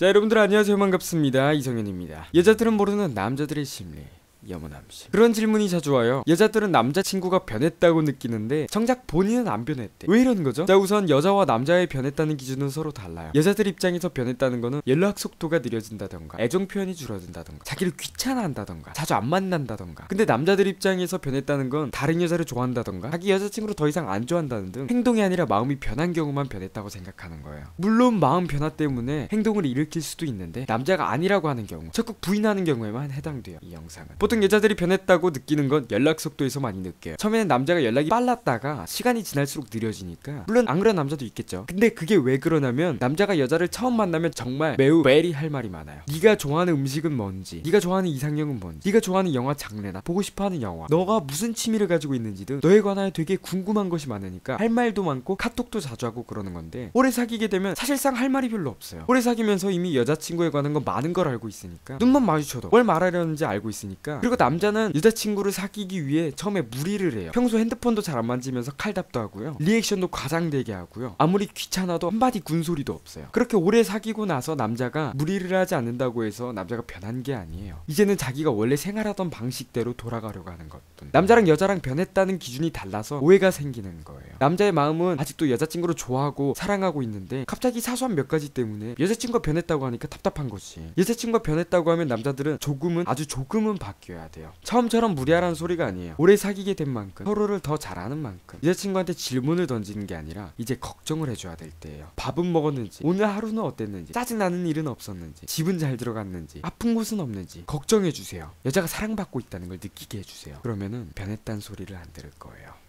자 여러분들 안녕하세요 반갑습니다 이성현입니다 여자들은 모르는 남자들의 심리 염원함씨 그런 질문이 자주 와요 여자들은 남자친구가 변했다고 느끼는데 정작 본인은 안 변했대 왜 이러는 거죠? 자 우선 여자와 남자의 변했다는 기준은 서로 달라요 여자들 입장에서 변했다는 거는 연락 속도가 느려진다던가 애정 표현이 줄어든다던가 자기를 귀찮아한다던가 자주 안 만난다던가 근데 남자들 입장에서 변했다는 건 다른 여자를 좋아한다던가 자기 여자친구를 더 이상 안 좋아한다는 등 행동이 아니라 마음이 변한 경우만 변했다고 생각하는 거예요 물론 마음 변화 때문에 행동을 일으킬 수도 있는데 남자가 아니라고 하는 경우 적극 부인하는 경우에만 해당돼요 이 영상은 보통 여자들이 변했다고 느끼는 건 연락 속도에서 많이 느껴요. 처음에는 남자가 연락이 빨랐다가 시간이 지날수록 느려지니까 물론 안 그런 남자도 있겠죠. 근데 그게 왜 그러냐면 남자가 여자를 처음 만나면 정말 매우 베리 할 말이 많아요. 네가 좋아하는 음식은 뭔지, 네가 좋아하는 이상형은 뭔지, 네가 좋아하는 영화 장르나 보고 싶어하는 영화, 너가 무슨 취미를 가지고 있는지 등 너에 관하여 되게 궁금한 것이 많으니까 할 말도 많고 카톡도 자주 하고 그러는 건데 오래 사귀게 되면 사실상 할 말이 별로 없어요. 오래 사귀면서 이미 여자친구에 관한 건 많은 걸 알고 있으니까 눈만 마주쳐도 뭘 말하려는지 알고 있으니까 그러니까 그리고 남자는 여자친구를 사귀기 위해 처음에 무리를 해요 평소 핸드폰도 잘 안 만지면서 칼답도 하고요 리액션도 과장되게 하고요 아무리 귀찮아도 한마디 군소리도 없어요 그렇게 오래 사귀고 나서 남자가 무리를 하지 않는다고 해서 남자가 변한 게 아니에요 이제는 자기가 원래 생활하던 방식대로 돌아가려고 하는 것 남자랑 여자랑 변했다는 기준이 달라서 오해가 생기는 거예요 남자의 마음은 아직도 여자친구를 좋아하고 사랑하고 있는데 갑자기 사소한 몇 가지 때문에 여자친구가 변했다고 하니까 답답한 거지 여자친구가 변했다고 하면 남자들은 조금은 아주 조금은 바뀌어야 돼요 처음처럼 무리하라는 소리가 아니에요 오래 사귀게 된 만큼 서로를 더 잘하는 만큼 여자친구한테 질문을 던지는 게 아니라 이제 걱정을 해줘야 될 때예요 밥은 먹었는지 오늘 하루는 어땠는지 짜증나는 일은 없었는지 집은 잘 들어갔는지 아픈 곳은 없는지 걱정해주세요 여자가 사랑받고 있다는 걸 느끼게 해주세요 그러면은 변했다는 소리를 안 들을 거예요